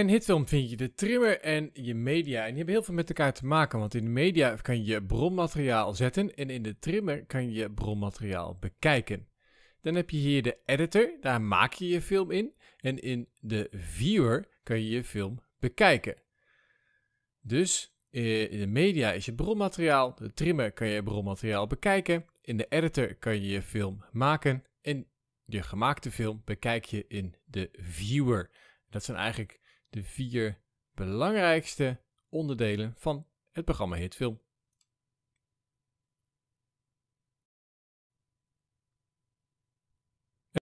een hitfilm vind je de trimmer en je media. En die hebben heel veel met elkaar te maken, want in de media kan je bronmateriaal zetten en in de trimmer kan je bronmateriaal bekijken. Dan heb je hier de editor, daar maak je je film in. En in de viewer kan je je film bekijken. Dus eh, in de media is je bronmateriaal, de trimmer kan je bronmateriaal bekijken. In de editor kan je je film maken en je gemaakte film bekijk je in de viewer. Dat zijn eigenlijk de vier belangrijkste onderdelen van het programma Hitfilm.